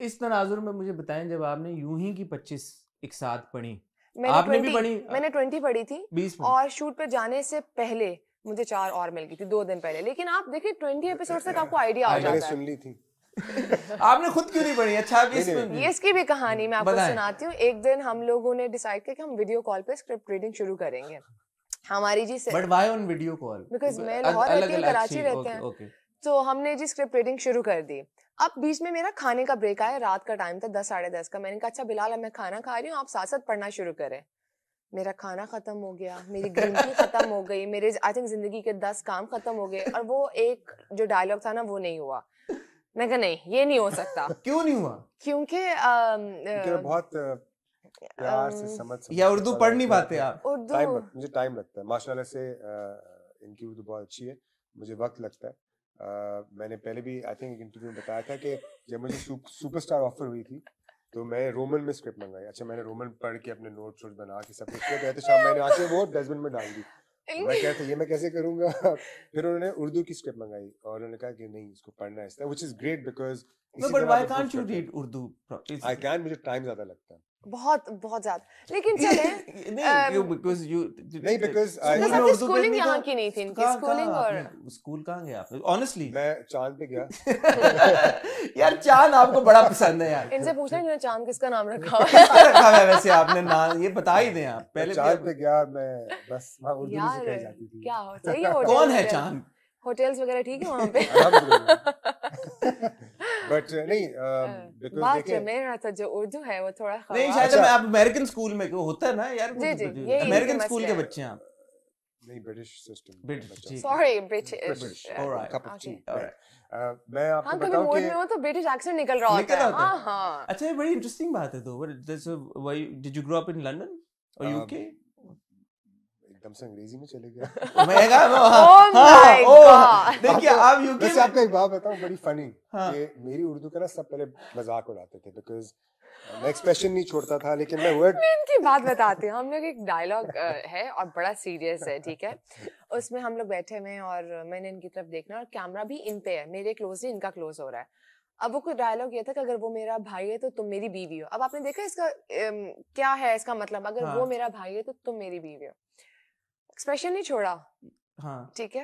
इस तनाजुर में मुझे बताएं जब आपने यूं ही की 25 एक साथ पढ़ी मैंने आपने 20, भी पढ़ी मैंने 20 पढ़ी थी 20 और शूट पे जाने से पहले मुझे चार और मिल गई थी दो दिन पहले लेकिन आप देखिए ट्वेंटी एपिसोड तक तो आपको आइडिया आ जाता तो सुन ली थी आपने खुद क्यों नहीं पढ़ी अच्छा भी इसमें ये इसकी भी कहानी मैं आपको सुनाती हूँ एक दिन हम लोगों ने डिसाइड किया कि हम वीडियो कॉल पे स्क्रिप्ट रीडिंग शुरू करेंगे हमारी जी से but why on video call because मैं लाहौर रहती हूँ कराची रहते हैं तो हमने जी स्क्रिप्ट रीडिंग शुरू कर दी अब बीच में मेरा खाने का ब्रेक आया रात का टाइम था दस साढ़े दस का मैंने कहा अच्छा बिलाल अब मैं खाना खा रही हूँ आप साथ साथ पढ़ना शुरू करें मेरा खाना खत्म हो गया मेरी ग्रीन टी खत्म हो गई मेरे आई थिंक जिंदगी के दस काम खत्म हो गए और वो एक जो डायलॉग था ना वो नहीं हुआ मैं कहा नहीं ये नहीं हो सकता क्यों नहीं हुआ क्योंकि बहुत प्यार से समझ या उर्दू पढ़ नहीं पाते आप उर्दू मुझे टाइम लगता है माशाल्लाह से इनकी उर्दू बहुत अच्छी है मुझे वक्त लगता है मैंने पहले भी आई थिंक इंटरव्यू में बताया था कि जब मुझे सुपरस्टार ऑफर हुई थी तो मैं रोमन में स्क्रिप्ट मंगाई अच्छा मैंने रोमन पढ़ के अपने नोट्स वोट बना के सब कुछ किया शाम मैंने आके वो डस्टबिन में डाल दी मैं कहता ये मैं कैसे करूंगा फिर उन्होंने उर्दू की स्क्रिप्ट मंगाई और उन्होंने कहा कि नहीं इसको पढ़ना है which is great because no but why can't you read Urdu I can मुझे टाइम ज्यादा लगता है बहुत बहुत ज्यादा लेकिन चले नहीं बिकॉज यू नहीं बिकॉज स्कूलिंग की नहीं थी इनकी स्कूलिंग और स्कूल गया ऑनेस्टली मैं चांद पे गया यार चांद आपको बड़ा पसंद है यार इनसे पूछना चांद किसका नाम रखा है रखा है वैसे आपने नाम ये बता ही दें आप पहले चांद पे गया मैं बस उर्दू में सिखाई जाती थी क्या कौन है चांद होटल्स वगैरह ठीक है वहाँ पे बट uh, नहीं um, हाँ। बिकॉज़ देखिए मेरा तो जो उर्दू है वो थोड़ा खराब नहीं शायद आप अच्छा। अमेरिकन स्कूल में होता है ना यार जी तो जी अमेरिकन स्कूल के बच्चे हैं आप uh, नहीं British system British sorry British alright cup of tea alright मैं आपको हाँ, बताऊं कि में हो तो ब्रिटिश एक्सेंट निकल रहा होता है हां हाँ। अच्छा ये बड़ी इंटरेस्टिंग बात है तो why did you grow up in London और यूके एकदम से अंग्रेजी में चले गया oh हाँ। oh हाँ, oh। देखिए आप यूके से आपका एक बात बताऊं बड़ी फनी हाँ। कि मेरी उर्दू का ना सब पहले मजाक उड़ाते थे बिकॉज़ uh, मैं एक्सप्रेशन नहीं छोड़ता था लेकिन मैं वर्ड मैं इनकी बात बताती हूँ हम लोग एक डायलॉग uh, है और बड़ा सीरियस है ठीक है उसमें हम लोग बैठे हुए और मैंने इनकी तरफ देखना और कैमरा भी इन पे है मेरे क्लोज नहीं इनका क्लोज हो रहा है अब वो कोई डायलॉग ये था कि अगर वो मेरा भाई है तो तुम मेरी बीवी हो अब आपने देखा इसका ए, um, क्या है इसका मतलब अगर हाँ। वो मेरा भाई है तो तुम मेरी बीवी हो एक्सप्रेशन नहीं छोड़ा हाँ ठीक है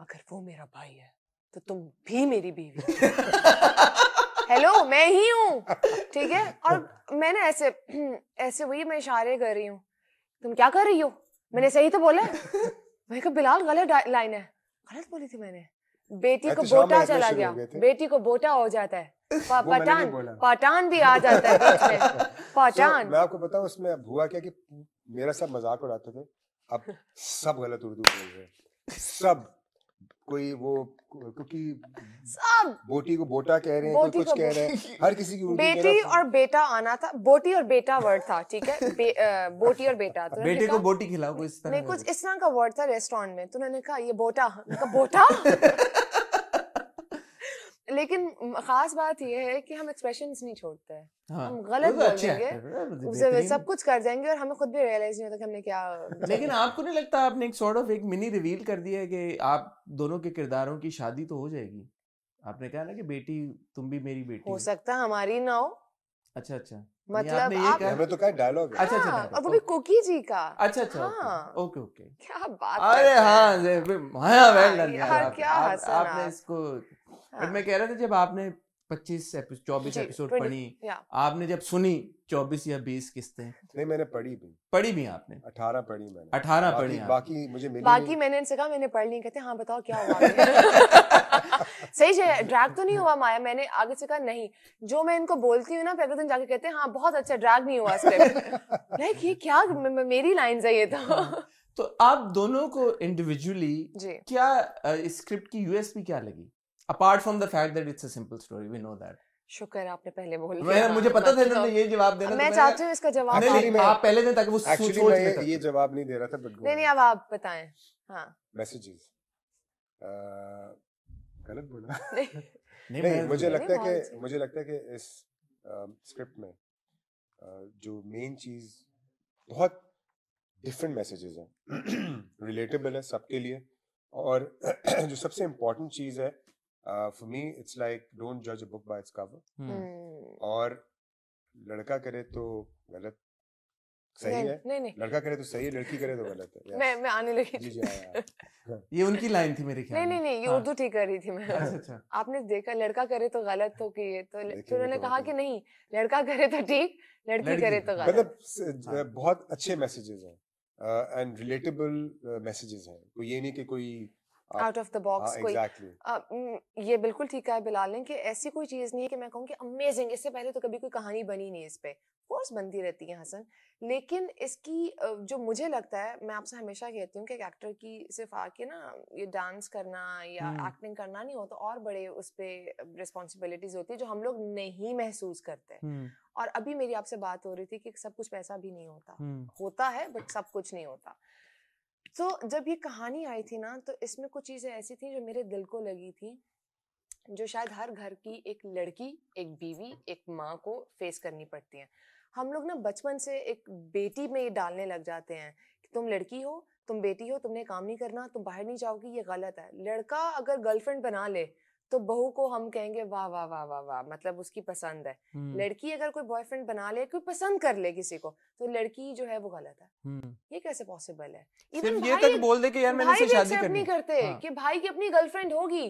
अगर वो मेरा भाई है तो तुम भी मेरी बीवी हेलो मैं ही हूँ ठीक है और मैंने ऐसे ऐसे वही मैं इशारे कर रही हूँ तुम क्या कर रही हो मैंने सही तो बोला मैं बिलाल गलत लाइन है गलत बोली थी मैंने बेटी को तो बोटा चला गया बेटी को बोटा हो जाता है पा, पाटान पाटान भी आ जाता है पाटान so, मैं आपको बताऊं उसमें हुआ क्या कि मेरा सब मजाक उड़ाते थे अब सब गलत उर्दू बोल रहे हैं सब कोई वो क्योंकि सब बोटी को बोटा कह रहे हैं कुछ कह रहे हैं हर किसी की बेटी और बेटा आना था बोटी और बेटा वर्ड था ठीक है बोटी और बेटा तो बेटे को बोटी खिलाओ कुछ नहीं कुछ इस तरह का वर्ड था रेस्टोरेंट में तो उन्होंने कहा ये बोटा बोटा लेकिन खास बात यह है कि हम एक्सप्रेशन नहीं छोड़ते हैं हाँ। हम गलत तो बोल देंगे तो सब कुछ कर जाएंगे और हमें खुद भी रियलाइज नहीं होता कि हमने क्या लेकिन आपको नहीं लगता आपने एक सॉर्ट ऑफ एक मिनी रिवील कर दिया है कि आप दोनों के किरदारों की शादी तो हो जाएगी आपने कहा ना कि बेटी तुम भी मेरी बेटी हो सकता हमारी ना हो अच्छा अच्छा मतलब आप हमें तो क्या डायलॉग है अच्छा अच्छा, हाँ, अच्छा और वो भी कुकी जी का अच्छा अच्छा ओके हाँ। ओके क्या बात अरे हाँ हाँ वेल डन आपने इसको हाँ. बट मैं कह रहा था जब आपने 25 एपिसोड 24 एपिसोड पढ़ी आपने जब सुनी 24 या 20 किस्तें नहीं मैंने पढ़ी भी पढ़ी भी आपने 18 पढ़ी मैंने 18 पढ़ी बाकी मुझे मिली बाकी मैंने इनसे कहा मैंने पढ़ ली कहते हाँ बताओ क्या हुआ सही है ड्रैग तो नहीं हुआ माया मैंने आगे से कहा नहीं जो मैं इनको बोलती हूँ ना फिर दिन जाके कहते हैं हाँ बहुत अच्छा ड्रैग नहीं हुआ लाइक ये क्या मेरी लाइन है ये तो हाँ। तो आप दोनों को इंडिविजुअली क्या स्क्रिप्ट की यूएसपी क्या लगी apart from the fact that it's a simple story we know that शुक्र आपने पहले बोल तो दिया मुझे पता था तुमने अच्छा ये जवाब देना तो मैं चाहती हूं इसका जवाब नहीं नहीं आप पहले दें ताकि वो सोच ले ये जवाब नहीं दे रहा था बट नहीं नहीं अब आप बताएं हां मैसेजेस गलत बोला नहीं नहीं मुझे लगता है कि मुझे लगता है कि इस स्क्रिप्ट में जो मेन चीज बहुत डिफरेंट मैसेजेस हैं रिलेटेबल है सबके लिए और जो सबसे इम्पोर्टेंट चीज़ है for me it's like don't जज a book by its cover और लड़का करे तो गलत सही है नहीं, नहीं. लड़का करे तो सही है लड़की करे तो गलत है मैं मैं आने लगी जी जी हाँ, हाँ। ये उनकी लाइन थी मेरे ख्याल नहीं नहीं नहीं ये हाँ। उर्दू ठीक कर रही थी मैं अच्छा, अच्छा। आपने देखा लड़का करे तो गलत तो की तो फिर उन्होंने कहा कि नहीं लड़का करे तो ठीक लड़की करे तो, तो गलत मतलब बहुत अच्छे मैसेजेस हैं एंड रिलेटेबल मैसेजेस हैं कोई तो ये नहीं कि कोई आउट ऑफ द बॉक्स कोई exactly. आ, ये बिल्कुल ठीक है बिलाल ने कि ऐसी कोई चीज़ नहीं है कि मैं कहूँ कि अमेजिंग इससे पहले तो कभी कोई कहानी बनी नहीं इस पर कोर्स बनती रहती है हसन लेकिन इसकी जो मुझे लगता है मैं आपसे हमेशा कहती हूँ कि एक एक्टर की सिर्फ आके ना ये डांस करना या एक्टिंग करना नहीं होता और बड़े उस पर रिस्पॉन्सिबिलिटीज होती है जो हम लोग नहीं महसूस करते और अभी मेरी आपसे बात हो रही थी कि सब कुछ पैसा भी नहीं होता होता है बट सब कुछ नहीं होता सो तो जब ये कहानी आई थी ना तो इसमें कुछ चीज़ें ऐसी थी जो मेरे दिल को लगी थी जो शायद हर घर की एक लड़की एक बीवी एक माँ को फेस करनी पड़ती है हम लोग ना बचपन से एक बेटी में ये डालने लग जाते हैं कि तुम लड़की हो तुम बेटी हो तुमने काम नहीं करना तुम बाहर नहीं जाओगी ये गलत है लड़का अगर गर्लफ्रेंड बना ले तो बहू को हम कहेंगे वाह वाह वाह वाह वाह मतलब उसकी पसंद है लड़की अगर कोई बॉयफ्रेंड बना ले कोई पसंद कर ले किसी को तो लड़की जो है वो गलत है ये कैसे पॉसिबल है इवन ये तक बोल दे कि यार मैंने शादी करनी नहीं करते हाँ. कि भाई की अपनी गर्लफ्रेंड होगी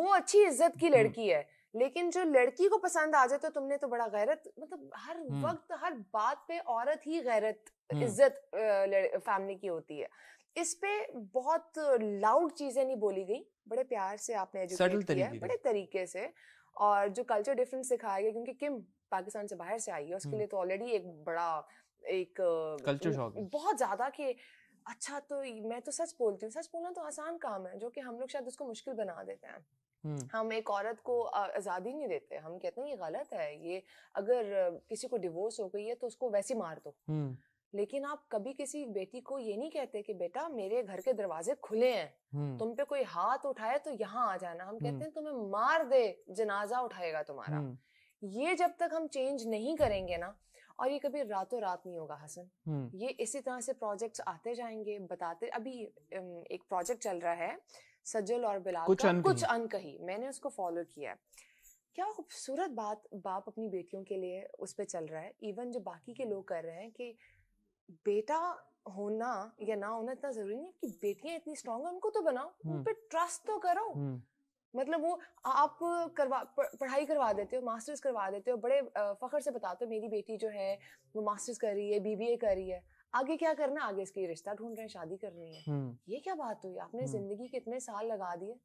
वो अच्छी इज्जत की लड़की है लेकिन जो लड़की को पसंद आ जाए तो तुमने तो बड़ा गैरत मतलब हर वक्त हर बात पे औरत ही गैरत इज्जत फैमिली की होती है इस पे बहुत लाउड चीजें नहीं बोली गई बड़े प्यार से आपने एजुकेट किया है बड़े तरीके से और जो कल्चर डिफरेंस सिखाया गया क्योंकि किम पाकिस्तान से बाहर से आई है उसके लिए तो ऑलरेडी एक बड़ा एक कल्चर शॉक बहुत ज़्यादा कि अच्छा तो मैं तो सच बोलती हूँ सच बोलना तो आसान काम है जो कि हम लोग शायद उसको मुश्किल बना देते हैं हम एक औरत को आज़ादी नहीं देते हम कहते हैं ये गलत है ये अगर किसी को डिवोर्स हो गई है तो उसको वैसे मार दो लेकिन आप कभी किसी बेटी को ये नहीं कहते कि बेटा मेरे घर के दरवाजे खुले हैं तुम पे कोई हाथ उठाए तो यहाँ आ जाना हम कहते हैं तुम्हें मार दे जनाजा उठाएगा तुम्हारा ये जब तक हम चेंज नहीं करेंगे ना और ये कभी रातों रात नहीं होगा हसन ये इसी तरह से प्रोजेक्ट्स आते जाएंगे बताते अभी एक प्रोजेक्ट चल रहा है सजल और बिलाल कुछ अन कुछ कही मैंने उसको फॉलो किया है क्या खूबसूरत बात बाप अपनी बेटियों के लिए उस पर चल रहा है इवन जो बाकी के लोग कर रहे हैं कि बेटा होना या ना होना इतना जरूरी नहीं कि बेटियां इतनी स्ट्रांग है उनको तो बनाओ उन हम्म। पर ट्रस्ट तो करो हम्म। मतलब वो आप करवा पढ़ाई करवा देते हो मास्टर्स करवा देते हो बड़े फखर से बताते हो मेरी बेटी जो है वो मास्टर्स कर रही है बीबीए कर रही है आगे क्या करना आगे इसकी रिश्ता ढूंढ रहे हैं शादी कर रही है हम्म। ये क्या बात हुई आपने जिंदगी के इतने साल लगा दिए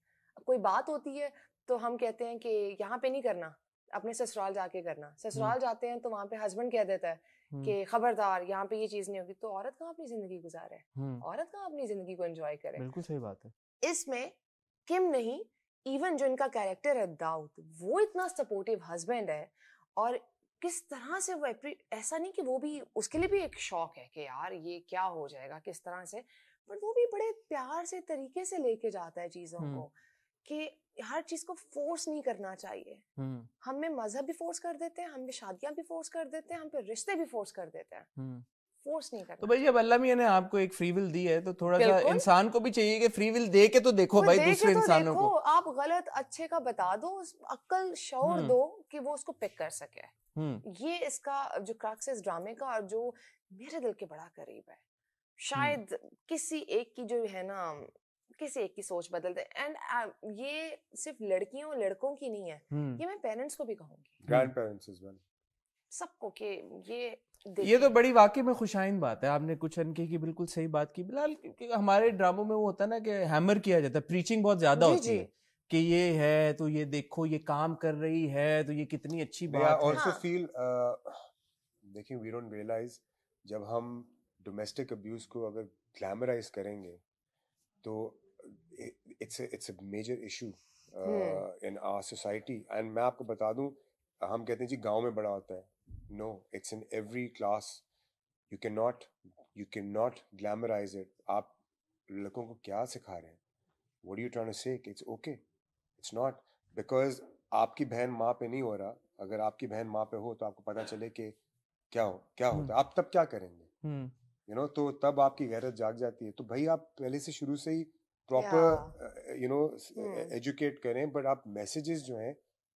कोई बात होती है तो हम कहते हैं कि यहाँ पे नहीं करना अपने ससुराल जाके करना ससुराल हम्म। जाते हैं तो वहाँ पे हस्बैंड कह देता है हम्म। कि खबरदार यहाँ पे ये चीज नहीं होगी तो औरत कहाँ अपनी जिंदगी गुजार है हम्म। औरत कहाँ अपनी जिंदगी को एंजॉय करे बिल्कुल सही बात है इसमें किम नहीं इवन जो इनका कैरेक्टर है दाऊद वो इतना सपोर्टिव हस्बैंड है और किस तरह से वो ऐसा नहीं कि वो भी उसके लिए भी एक शौक है कि यार ये क्या हो जाएगा किस तरह से बट वो भी बड़े प्यार से तरीके से लेके जाता है चीज़ों को कि हर चीज को फोर्स नहीं करना चाहिए हम्म। हम में मजहब भी फोर्स कर देते हैं हम में शादियां भी फोर्स कर देते हैं हम पे रिश्ते भी फोर्स कर देते हैं हम्म। फोर्स नहीं करना तो भाई जब अल्लाह मियाँ ने आपको एक फ्री विल दी है तो थोड़ा सा इंसान को भी चाहिए कि फ्री विल दे के तो देखो भाई दूसरे तो इंसानों को आप गलत अच्छे का बता दो अक्ल शोर हम्म। दो कि वो उसको पिक कर सके ये इसका जो क्रक्स ड्रामे का और जो मेरे दिल के बड़ा करीब है शायद किसी एक की जो है ना किसी एक की सोच बदल दे एंड uh, ये सिर्फ लड़कियों लड़कों की नहीं है hmm. ये मैं पेरेंट्स को भी कहूंगी ग्रैंड पेरेंट्स एज वेल सबको के ये ये तो बड़ी वाकई में खुशाइन बात है आपने कुछ अनके की बिल्कुल सही बात की बिलाल हमारे ड्रामो में वो होता है ना कि हैमर किया जाता है प्रीचिंग बहुत ज्यादा होती है कि ये है तो ये देखो ये काम कर रही है तो ये कितनी अच्छी बात है आल्सो फील हाँ। uh, देखिए वी डोंट रियलाइज जब हम डोमेस्टिक अब्यूज को अगर ग्लैमराइज करेंगे तो it's it's a major issue in our society and मैं आपको बता दूं हम कहते हैं जी गांव में बड़ा होता है no it's in every class you can not you can not glamorise it आप लड़कों को क्या सिखा रहे हैं what you trying say it's okay it's not because आपकी बहन माँ पे नहीं हो रहा अगर आपकी बहन माँ पे हो तो आपको पता चले कि क्या हो क्या होता है आप तब क्या करेंगे यू नो तो तब आपकी गैरत जाग जाती है तो भाई आप पहले से शुरू से ही प्रॉपर यू नो एजुकेट करें बट आप मैसेजेस जो हैं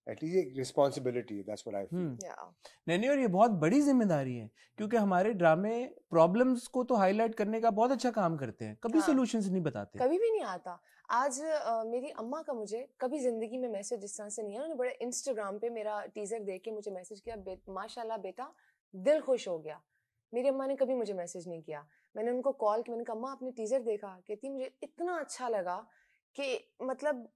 एटलीस्ट एक रिस्पॉन्सिबिलिटी है दैट्स व्हाट आई फील नहीं और ये बहुत बड़ी जिम्मेदारी है क्योंकि हमारे ड्रामे प्रॉब्लम्स को तो हाईलाइट करने का बहुत अच्छा काम करते हैं कभी सॉल्यूशंस हाँ। yeah. नहीं बताते कभी भी नहीं आता आज uh, मेरी अम्मा का मुझे कभी जिंदगी में मैसेज इस तरह से नहीं है उन्होंने बड़े इंस्टाग्राम पे मेरा टीजर देख के मुझे मैसेज किया बे, माशाल्लाह बेटा दिल खुश हो गया मेरी अम्मा ने कभी मुझे मैसेज नहीं किया मैंने उनको कॉल मैंने कहा अम्मा आपने टीजर देखा कहती मुझे इतना अच्छा लगा कि मतलब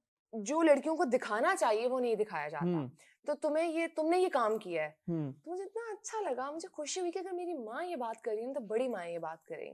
जो लड़कियों को दिखाना चाहिए वो नहीं दिखाया जाता हम्म। तो तुम्हें ये तुमने ये काम किया है हम्म। तो मुझे इतना अच्छा लगा मुझे खुशी हुई कि अगर मेरी माँ ये बात कर रही है तो बड़ी माँ ये बात करेंगी